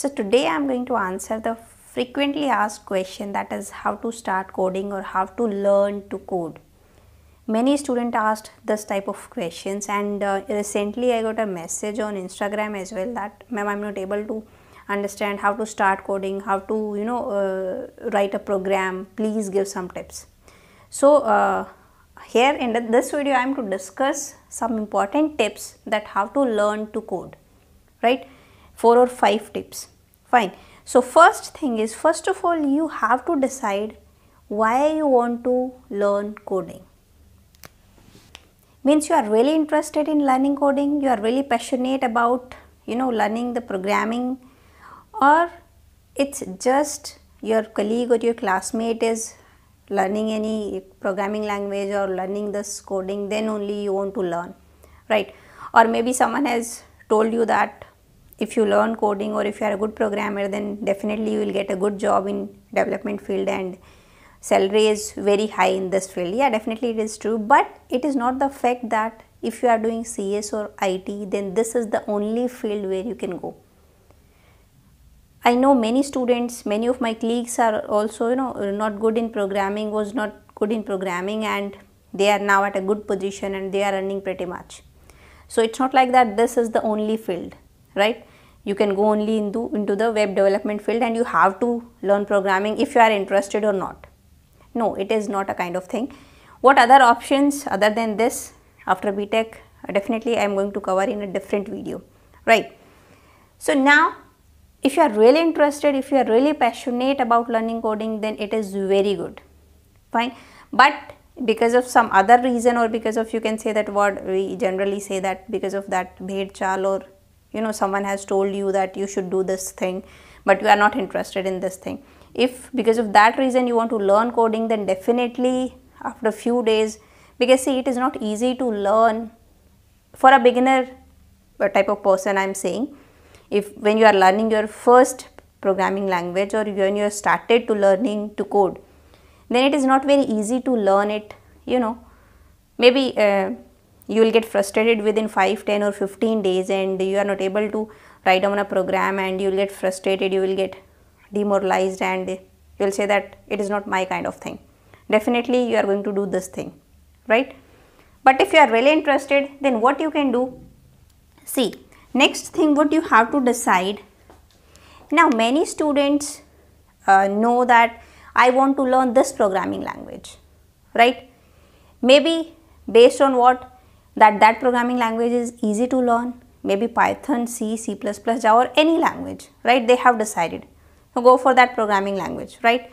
So today I'm going to answer the frequently asked question that is how to start coding or how to learn to code. Many students asked this type of questions and uh, recently I got a message on Instagram as well that ma'am I'm not able to understand how to start coding, how to you know uh, write a program, please give some tips. So uh, here in this video I'm to discuss some important tips that how to learn to code, right? four or five tips fine so first thing is first of all you have to decide why you want to learn coding means you are really interested in learning coding you are really passionate about you know learning the programming or it's just your colleague or your classmate is learning any programming language or learning this coding then only you want to learn right or maybe someone has told you that if you learn coding or if you are a good programmer then definitely you will get a good job in development field and salary is very high in this field yeah definitely it is true but it is not the fact that if you are doing cs or it then this is the only field where you can go i know many students many of my colleagues are also you know not good in programming was not good in programming and they are now at a good position and they are earning pretty much so it's not like that this is the only field right you can go only into, into the web development field and you have to learn programming if you are interested or not. No, it is not a kind of thing. What other options other than this after BTEC definitely I am going to cover in a different video, right. So, now if you are really interested, if you are really passionate about learning coding then it is very good, fine. But because of some other reason or because of you can say that what we generally say that because of that bhed chal or you know someone has told you that you should do this thing but you are not interested in this thing if because of that reason you want to learn coding then definitely after a few days because see it is not easy to learn for a beginner type of person i'm saying if when you are learning your first programming language or when you started to learning to code then it is not very easy to learn it you know maybe uh, you will get frustrated within 5 10 or 15 days and you are not able to write down a program and you will get frustrated you will get demoralized and you will say that it is not my kind of thing definitely you are going to do this thing right but if you are really interested then what you can do see next thing what you have to decide now many students uh, know that I want to learn this programming language right maybe based on what that that programming language is easy to learn maybe python c c++ java or any language right they have decided so go for that programming language right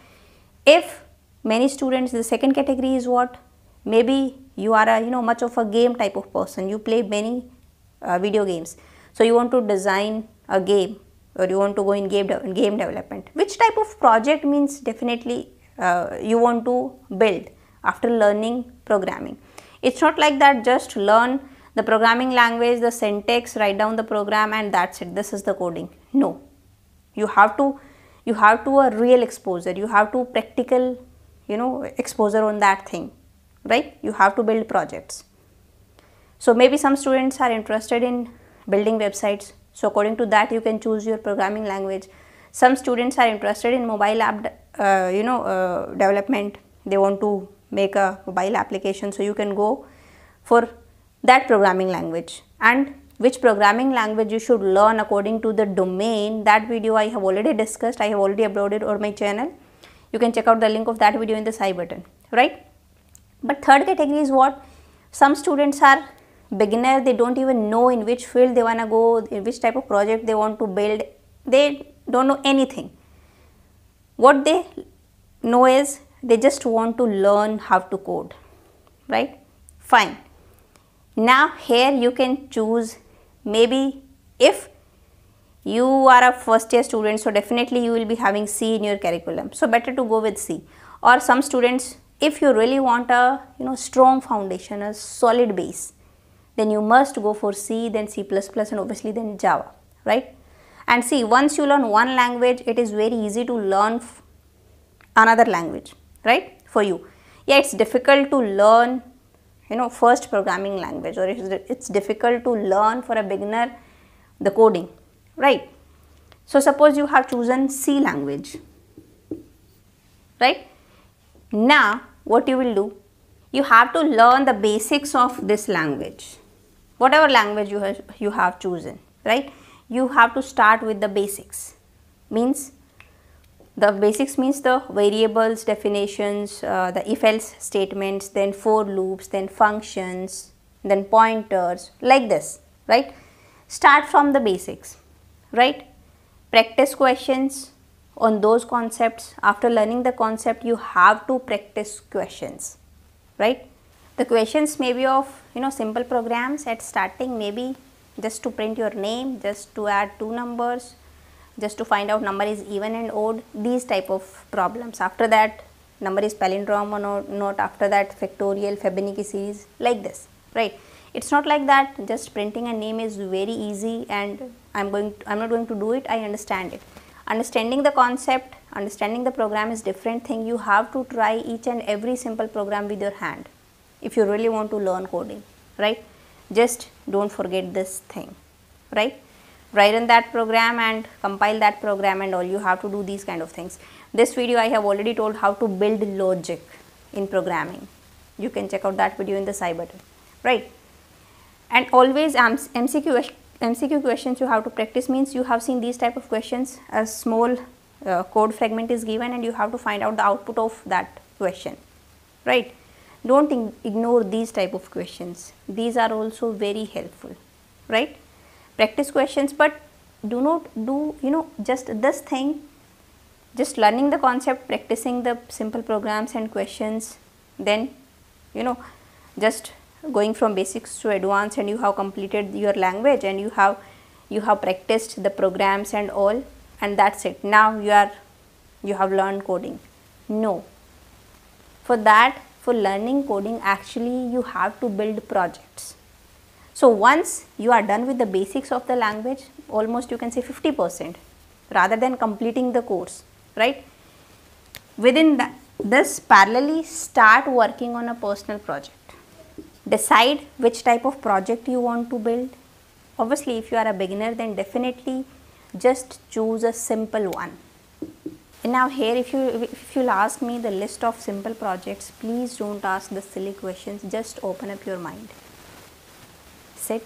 if many students the second category is what maybe you are a you know much of a game type of person you play many uh, video games so you want to design a game or you want to go in game, de game development which type of project means definitely uh, you want to build after learning programming it's not like that just learn the programming language, the syntax, write down the program and that's it. This is the coding. No. You have to you have to a real exposure. You have to practical, you know, exposure on that thing, right? You have to build projects. So maybe some students are interested in building websites. So according to that, you can choose your programming language. Some students are interested in mobile app, uh, you know, uh, development. They want to make a mobile application. So you can go for that programming language and which programming language you should learn according to the domain that video I have already discussed I have already uploaded on my channel you can check out the link of that video in the side button right but third category is what some students are beginner they don't even know in which field they want to go in which type of project they want to build they don't know anything what they know is they just want to learn how to code right fine now here you can choose maybe if you are a first year student so definitely you will be having C in your curriculum so better to go with C or some students if you really want a you know strong foundation a solid base then you must go for C then C++ and obviously then Java right and see once you learn one language it is very easy to learn another language right for you. Yeah, it's difficult to learn you know first programming language or it's difficult to learn for a beginner the coding, right. So, suppose you have chosen C language, right. Now, what you will do? You have to learn the basics of this language, whatever language you have, you have chosen, right. You have to start with the basics, means the basics means the variables, definitions, uh, the if-else statements, then for loops, then functions, then pointers like this, right. Start from the basics, right. Practice questions on those concepts. After learning the concept, you have to practice questions, right. The questions may be of, you know, simple programs at starting, maybe just to print your name, just to add two numbers, just to find out number is even and odd these type of problems after that number is palindrome or not, not after that factorial Fibonacci series like this right it's not like that just printing a name is very easy and I'm going to, I'm not going to do it I understand it understanding the concept understanding the program is different thing you have to try each and every simple program with your hand if you really want to learn coding right just don't forget this thing right write in that program and compile that program and all you have to do these kind of things. This video I have already told how to build logic in programming. You can check out that video in the side button, right? And always MCQ, um, MCQ questions you have to practice means you have seen these type of questions a small uh, code fragment is given and you have to find out the output of that question, right? Don't ignore these type of questions. These are also very helpful, right? practice questions but do not do you know just this thing just learning the concept practicing the simple programs and questions then you know just going from basics to advanced and you have completed your language and you have you have practiced the programs and all and that's it now you are you have learned coding no for that for learning coding actually you have to build projects so once you are done with the basics of the language, almost you can say 50 percent rather than completing the course, right? Within that, this parallelly start working on a personal project. Decide which type of project you want to build. Obviously, if you are a beginner then definitely just choose a simple one. And now here if you if you'll ask me the list of simple projects, please don't ask the silly questions, just open up your mind sit,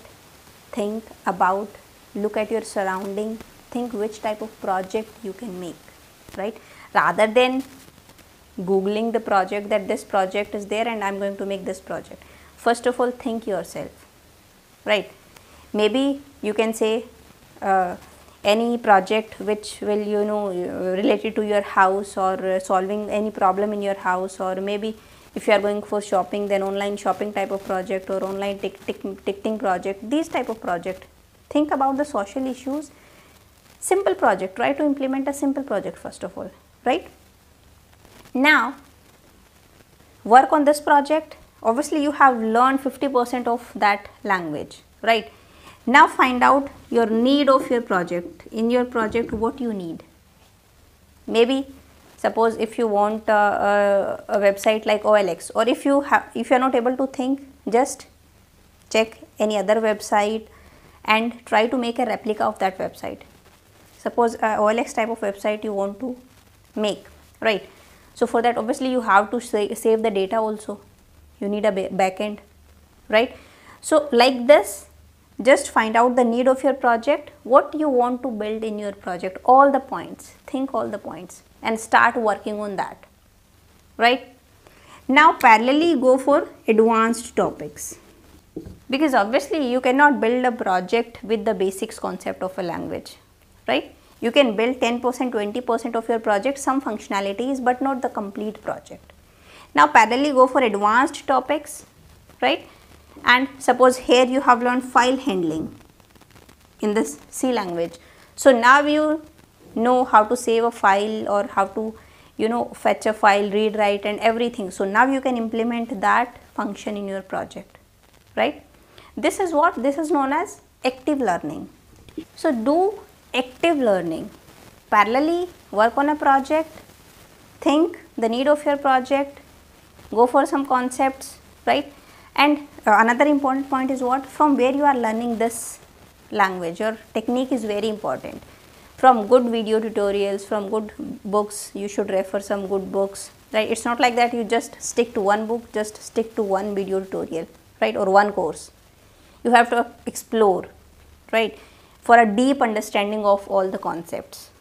think about, look at your surrounding, think which type of project you can make, right? Rather than googling the project that this project is there and I am going to make this project. First of all, think yourself, right? Maybe you can say uh, any project which will you know related to your house or solving any problem in your house or maybe if you are going for shopping then online shopping type of project or online ticketing project these type of project think about the social issues simple project try to implement a simple project first of all right now work on this project obviously you have learned 50% of that language right now find out your need of your project in your project what you need maybe Suppose if you want a, uh, a, uh, a website like OLX or if you have if you are not able to think just check any other website and try to make a replica of that website. Suppose uh, OLX type of website you want to make right. So for that obviously you have to sa save the data also you need a backend right. So like this just find out the need of your project what you want to build in your project all the points think all the points and start working on that right now parallelly go for advanced topics because obviously you cannot build a project with the basics concept of a language right you can build 10 percent 20 percent of your project some functionalities but not the complete project now parallelly go for advanced topics right and suppose here you have learned file handling in this C language. So now you know how to save a file or how to you know fetch a file read write and everything so now you can implement that function in your project right this is what this is known as active learning so do active learning parallelly work on a project think the need of your project go for some concepts right and uh, another important point is what from where you are learning this language your technique is very important from good video tutorials, from good books, you should refer some good books, right. It is not like that you just stick to one book, just stick to one video tutorial, right, or one course. You have to explore, right, for a deep understanding of all the concepts,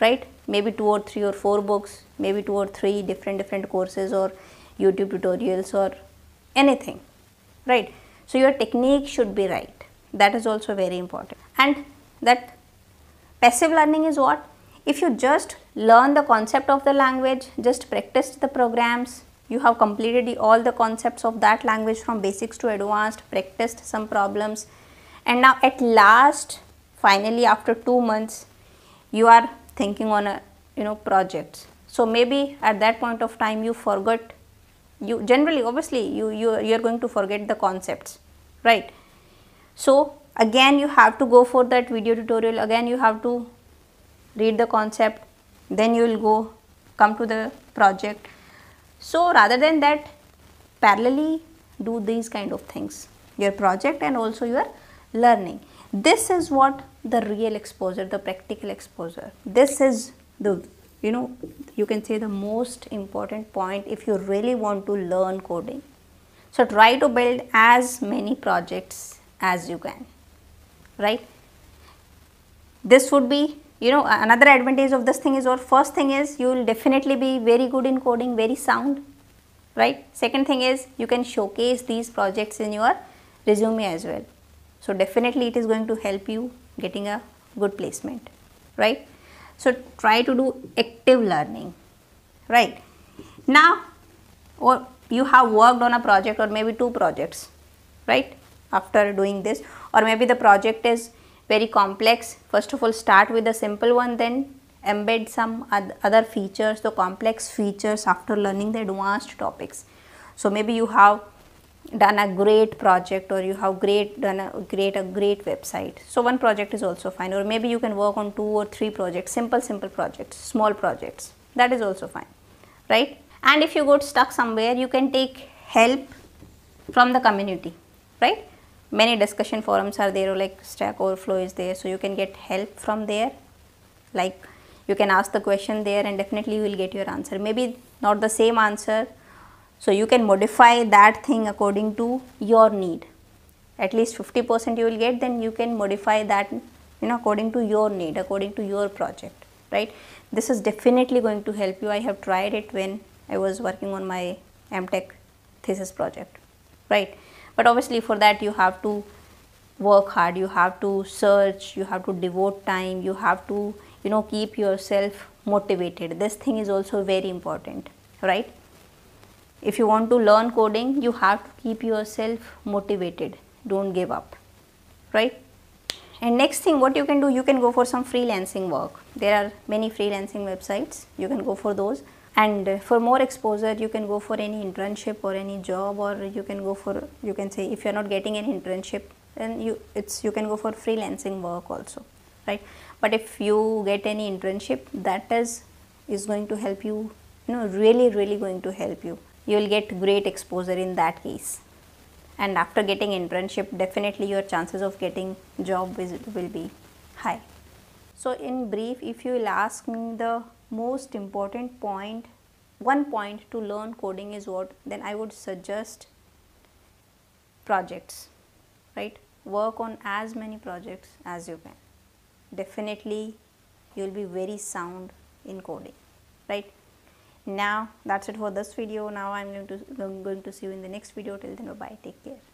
right. Maybe two or three or four books, maybe two or three different different courses or YouTube tutorials or anything, right. So, your technique should be right that is also very important and that Passive learning is what? If you just learn the concept of the language, just practice the programs, you have completed the, all the concepts of that language from basics to advanced, practiced some problems and now at last finally after two months you are thinking on a you know projects. So, maybe at that point of time you forgot you generally obviously you, you, you are going to forget the concepts right. So, again you have to go for that video tutorial again you have to read the concept then you will go come to the project so rather than that parallelly do these kind of things your project and also your learning this is what the real exposure the practical exposure this is the you know you can say the most important point if you really want to learn coding so try to build as many projects as you can right. This would be you know another advantage of this thing is or first thing is you will definitely be very good in coding very sound right second thing is you can showcase these projects in your resume as well so definitely it is going to help you getting a good placement right so try to do active learning right now or you have worked on a project or maybe two projects right after doing this or maybe the project is very complex first of all start with a simple one then embed some other features the complex features after learning the advanced topics so maybe you have done a great project or you have great done a great a great website so one project is also fine or maybe you can work on two or three projects simple simple projects small projects that is also fine right and if you got stuck somewhere you can take help from the community right many discussion forums are there like stack overflow is there so you can get help from there like you can ask the question there and definitely you will get your answer maybe not the same answer so you can modify that thing according to your need at least 50 percent you will get then you can modify that you know according to your need according to your project right this is definitely going to help you i have tried it when i was working on my mtech thesis project right but obviously for that you have to work hard you have to search you have to devote time you have to you know keep yourself motivated this thing is also very important right if you want to learn coding you have to keep yourself motivated don't give up right and next thing what you can do you can go for some freelancing work there are many freelancing websites you can go for those and for more exposure you can go for any internship or any job or you can go for you can say if you are not getting an internship then you it's you can go for freelancing work also right but if you get any internship that is is going to help you you know really really going to help you you will get great exposure in that case and after getting internship definitely your chances of getting job is, will be high so in brief if you will ask me the most important point one point to learn coding is what then i would suggest projects right work on as many projects as you can definitely you will be very sound in coding right now that's it for this video now i'm going to i'm going to see you in the next video till then bye, bye. take care